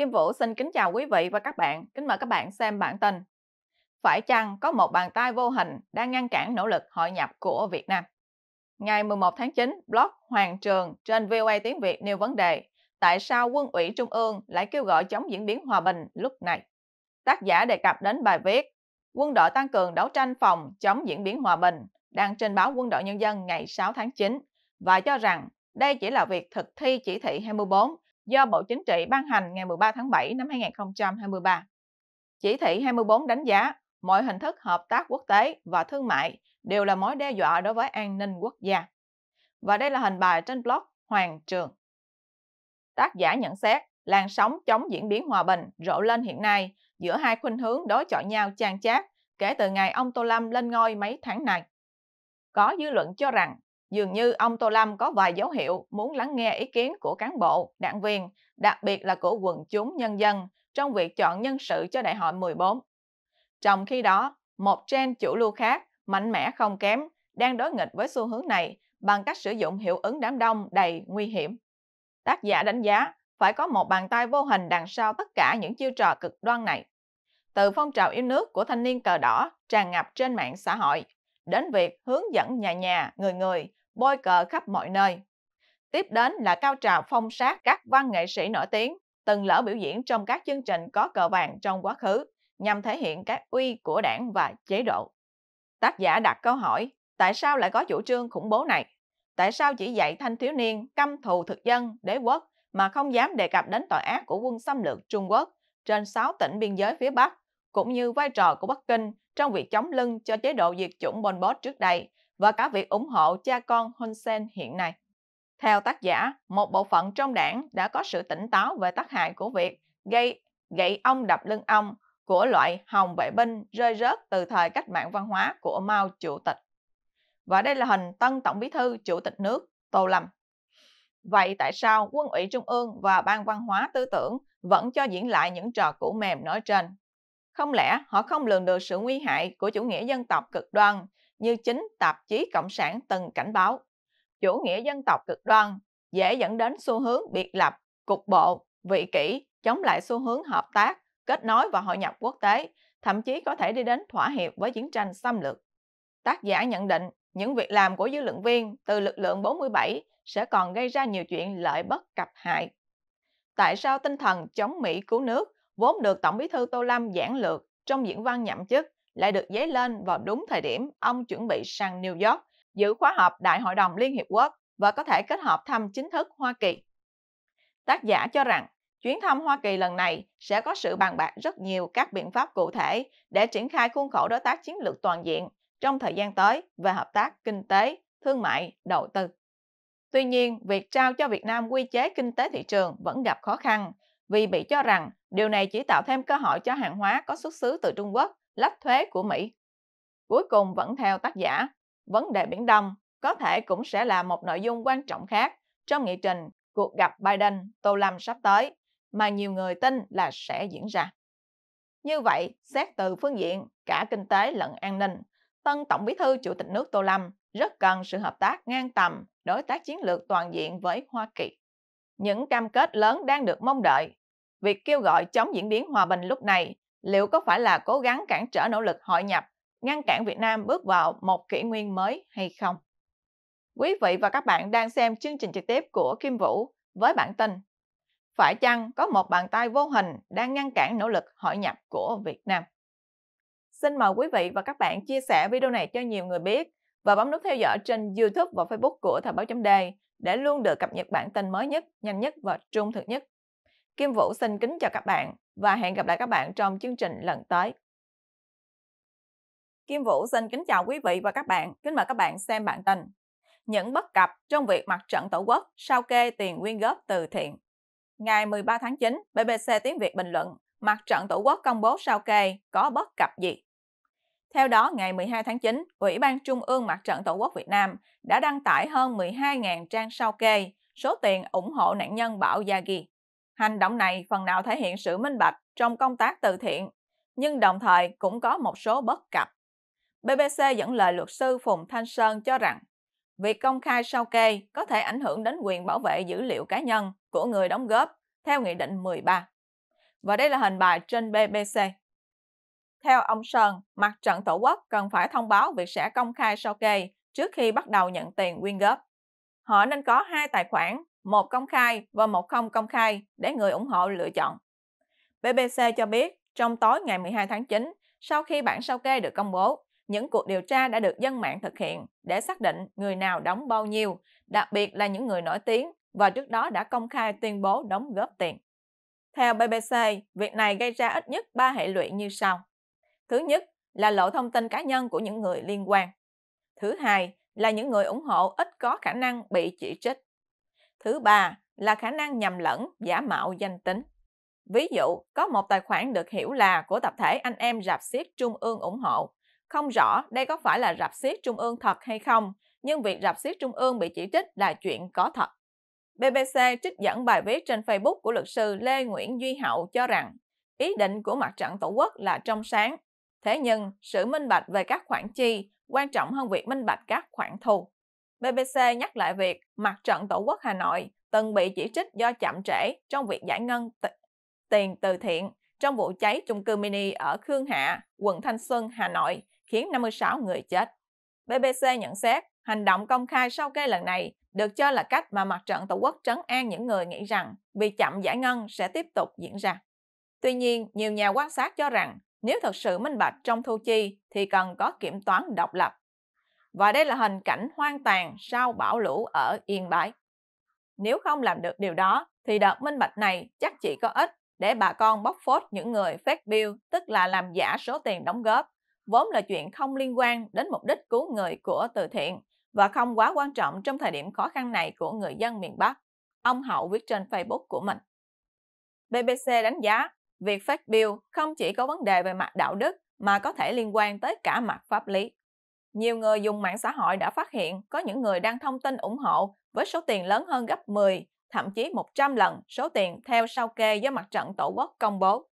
Kim Vũ xin kính chào quý vị và các bạn. Kính mời các bạn xem bản tin. Phải chăng có một bàn tay vô hình đang ngăn cản nỗ lực hội nhập của Việt Nam? Ngày 11 tháng 9, blog Hoàng Trường trên VOA Tiếng Việt nêu vấn đề Tại sao quân ủy Trung ương lại kêu gọi chống diễn biến hòa bình lúc này? Tác giả đề cập đến bài viết Quân đội tăng cường đấu tranh phòng chống diễn biến hòa bình đang trên báo Quân đội Nhân dân ngày 6 tháng 9 và cho rằng đây chỉ là việc thực thi chỉ thị 24 do Bộ Chính trị ban hành ngày 13 tháng 7 năm 2023. Chỉ thị 24 đánh giá mọi hình thức hợp tác quốc tế và thương mại đều là mối đe dọa đối với an ninh quốc gia. Và đây là hình bài trên blog Hoàng Trường. Tác giả nhận xét, làn sóng chống diễn biến hòa bình rộ lên hiện nay giữa hai khuynh hướng đối chọi nhau chan chát kể từ ngày ông Tô Lâm lên ngôi mấy tháng này. Có dư luận cho rằng Dường như ông Tô Lâm có vài dấu hiệu muốn lắng nghe ý kiến của cán bộ, đảng viên, đặc biệt là của quần chúng nhân dân trong việc chọn nhân sự cho đại hội 14. Trong khi đó, một trend chủ lưu khác, mạnh mẽ không kém, đang đối nghịch với xu hướng này bằng cách sử dụng hiệu ứng đám đông đầy nguy hiểm. Tác giả đánh giá phải có một bàn tay vô hình đằng sau tất cả những chiêu trò cực đoan này. Từ phong trào yêu nước của thanh niên cờ đỏ tràn ngập trên mạng xã hội, đến việc hướng dẫn nhà nhà, người người bôi cờ khắp mọi nơi. Tiếp đến là cao trào phong sát các văn nghệ sĩ nổi tiếng, từng lỡ biểu diễn trong các chương trình có cờ vàng trong quá khứ, nhằm thể hiện các uy của đảng và chế độ. Tác giả đặt câu hỏi, tại sao lại có chủ trương khủng bố này? Tại sao chỉ dạy thanh thiếu niên căm thù thực dân, đế quốc mà không dám đề cập đến tội ác của quân xâm lược Trung Quốc trên 6 tỉnh biên giới phía Bắc, cũng như vai trò của Bắc Kinh trong việc chống lưng cho chế độ diệt chủng Pol Pot trước đây và cả việc ủng hộ cha con Hun Sen hiện nay. Theo tác giả, một bộ phận trong đảng đã có sự tỉnh táo về tác hại của việc gây gậy ông đập lưng ông của loại hồng vệ binh rơi rớt từ thời cách mạng văn hóa của Mao Chủ tịch. Và đây là hình tân Tổng Bí thư Chủ tịch nước Tô Lâm. Vậy tại sao Quân ủy Trung ương và Ban văn hóa tư tưởng vẫn cho diễn lại những trò cũ mềm nói trên? Không lẽ họ không lường được sự nguy hại của chủ nghĩa dân tộc cực đoan như chính tạp chí Cộng sản từng cảnh báo. Chủ nghĩa dân tộc cực đoan dễ dẫn đến xu hướng biệt lập, cục bộ, vị kỷ, chống lại xu hướng hợp tác, kết nối và hội nhập quốc tế, thậm chí có thể đi đến thỏa hiệp với chiến tranh xâm lược. Tác giả nhận định những việc làm của dư luận viên từ lực lượng 47 sẽ còn gây ra nhiều chuyện lợi bất cập hại. Tại sao tinh thần chống Mỹ cứu nước vốn được Tổng bí thư Tô Lâm giảng lược trong diễn văn nhậm chức lại được dấy lên vào đúng thời điểm ông chuẩn bị sang New York giữ khóa họp Đại hội đồng Liên Hiệp Quốc và có thể kết hợp thăm chính thức Hoa Kỳ. Tác giả cho rằng chuyến thăm Hoa Kỳ lần này sẽ có sự bàn bạc rất nhiều các biện pháp cụ thể để triển khai khuôn khổ đối tác chiến lược toàn diện trong thời gian tới về hợp tác kinh tế, thương mại, đầu tư. Tuy nhiên, việc trao cho Việt Nam quy chế kinh tế thị trường vẫn gặp khó khăn vì bị cho rằng điều này chỉ tạo thêm cơ hội cho hàng hóa có xuất xứ từ Trung Quốc lách thuế của Mỹ. Cuối cùng vẫn theo tác giả, vấn đề Biển Đông có thể cũng sẽ là một nội dung quan trọng khác trong nghị trình cuộc gặp Biden-Tô Lâm sắp tới mà nhiều người tin là sẽ diễn ra. Như vậy, xét từ phương diện cả kinh tế lẫn an ninh, tân Tổng bí thư Chủ tịch nước Tô Lâm rất cần sự hợp tác ngang tầm, đối tác chiến lược toàn diện với Hoa Kỳ. Những cam kết lớn đang được mong đợi. Việc kêu gọi chống diễn biến hòa bình lúc này liệu có phải là cố gắng cản trở nỗ lực hội nhập, ngăn cản Việt Nam bước vào một kỷ nguyên mới hay không? Quý vị và các bạn đang xem chương trình trực tiếp của Kim Vũ với bản tin Phải chăng có một bàn tay vô hình đang ngăn cản nỗ lực hội nhập của Việt Nam? Xin mời quý vị và các bạn chia sẻ video này cho nhiều người biết và bấm nút theo dõi trên YouTube và Facebook của Thời báo chấm Đề để luôn được cập nhật bản tin mới nhất, nhanh nhất và trung thực nhất Kim Vũ xin kính chào các bạn và hẹn gặp lại các bạn trong chương trình lần tới. Kim Vũ xin kính chào quý vị và các bạn, kính mời các bạn xem bản tin. Những bất cập trong việc mặt trận Tổ quốc sao kê tiền quyên góp từ thiện. Ngày 13 tháng 9, BBC Tiếng Việt bình luận Mặt trận Tổ quốc công bố sao kê có bất cập gì? Theo đó, ngày 12 tháng 9, Ủy ban Trung ương Mặt trận Tổ quốc Việt Nam đã đăng tải hơn 12.000 trang sao kê số tiền ủng hộ nạn nhân bão Yagi. Hành động này phần nào thể hiện sự minh bạch trong công tác từ thiện, nhưng đồng thời cũng có một số bất cập. BBC dẫn lời luật sư Phùng Thanh Sơn cho rằng, việc công khai sao kê có thể ảnh hưởng đến quyền bảo vệ dữ liệu cá nhân của người đóng góp theo Nghị định 13. Và đây là hình bài trên BBC. Theo ông Sơn, mặt trận Tổ quốc cần phải thông báo việc sẽ công khai sao kê trước khi bắt đầu nhận tiền quyên góp. Họ nên có hai tài khoản một công khai và một không công khai để người ủng hộ lựa chọn. BBC cho biết, trong tối ngày 12 tháng 9, sau khi bản sao kê được công bố, những cuộc điều tra đã được dân mạng thực hiện để xác định người nào đóng bao nhiêu, đặc biệt là những người nổi tiếng và trước đó đã công khai tuyên bố đóng góp tiền. Theo BBC, việc này gây ra ít nhất 3 hệ lụy như sau. Thứ nhất là lộ thông tin cá nhân của những người liên quan. Thứ hai là những người ủng hộ ít có khả năng bị chỉ trích. Thứ ba là khả năng nhầm lẫn, giả mạo danh tính. Ví dụ, có một tài khoản được hiểu là của tập thể anh em rạp xiết trung ương ủng hộ. Không rõ đây có phải là rạp xiết trung ương thật hay không, nhưng việc rạp xiết trung ương bị chỉ trích là chuyện có thật. BBC trích dẫn bài viết trên Facebook của luật sư Lê Nguyễn Duy Hậu cho rằng ý định của mặt trận tổ quốc là trong sáng. Thế nhưng, sự minh bạch về các khoản chi quan trọng hơn việc minh bạch các khoản thu. BBC nhắc lại việc mặt trận Tổ quốc Hà Nội từng bị chỉ trích do chậm trễ trong việc giải ngân t- tiền từ thiện trong vụ cháy chung cư mini ở Khương Hạ, quận Thanh Xuân, Hà Nội, khiến 56 người chết. BBC nhận xét, hành động công khai sau kê lần này được cho là cách mà mặt trận Tổ quốc trấn an những người nghĩ rằng vì chậm giải ngân sẽ tiếp tục diễn ra. Tuy nhiên, nhiều nhà quan sát cho rằng nếu thật sự minh bạch trong thu chi thì cần có kiểm toán độc lập và đây là hình cảnh hoang tàn sau bão lũ ở Yên Bái. Nếu không làm được điều đó, thì đợt minh bạch này chắc chỉ có ích để bà con bóc phốt những người phát bill, tức là làm giả số tiền đóng góp, vốn là chuyện không liên quan đến mục đích cứu người của từ thiện và không quá quan trọng trong thời điểm khó khăn này của người dân miền Bắc. Ông Hậu viết trên Facebook của mình. BBC đánh giá, việc phát bill không chỉ có vấn đề về mặt đạo đức mà có thể liên quan tới cả mặt pháp lý. Nhiều người dùng mạng xã hội đã phát hiện có những người đang thông tin ủng hộ với số tiền lớn hơn gấp 10, thậm chí 100 lần số tiền theo sao kê do mặt trận Tổ quốc công bố.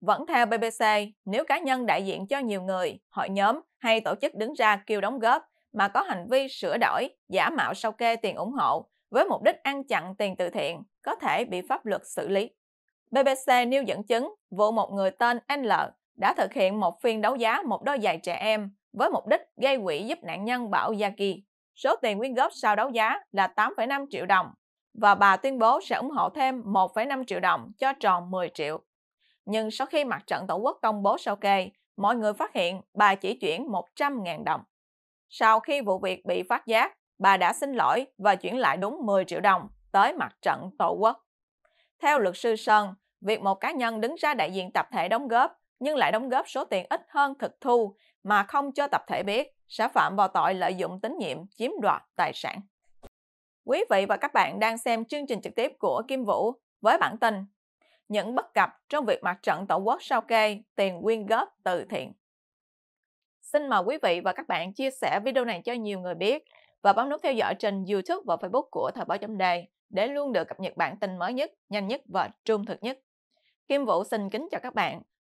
Vẫn theo BBC, nếu cá nhân đại diện cho nhiều người, hội nhóm hay tổ chức đứng ra kêu đóng góp mà có hành vi sửa đổi, giả mạo sao kê tiền ủng hộ với mục đích ăn chặn tiền từ thiện có thể bị pháp luật xử lý. BBC nêu dẫn chứng vụ một người tên L đã thực hiện một phiên đấu giá một đôi giày trẻ em với mục đích gây quỹ giúp nạn nhân bà Oyaki. Số tiền quyên góp sau đấu giá là 8,5 triệu đồng và bà tuyên bố sẽ ủng hộ thêm 1,5 triệu đồng cho tròn 10 triệu. Nhưng sau khi mặt trận Tổ quốc công bố sao kê, mọi người phát hiện bà chỉ chuyển 100.000 đồng. Sau khi vụ việc bị phát giác, bà đã xin lỗi và chuyển lại đúng 10 triệu đồng tới mặt trận Tổ quốc. Theo luật sư Sơn, việc một cá nhân đứng ra đại diện tập thể đóng góp nhưng lại đóng góp số tiền ít hơn thực thu mà không cho tập thể biết, sẽ phạm vào tội lợi dụng tín nhiệm chiếm đoạt tài sản. Quý vị và các bạn đang xem chương trình trực tiếp của Kim Vũ với bản tin Những bất cập trong việc mặt trận Tổ quốc sao kê tiền quyên góp từ thiện. Xin mời quý vị và các bạn chia sẻ video này cho nhiều người biết và bấm nút theo dõi trên YouTube và Facebook của Thời báo chấm đề để luôn được cập nhật bản tin mới nhất, nhanh nhất và trung thực nhất. Kim Vũ xin kính chào các bạn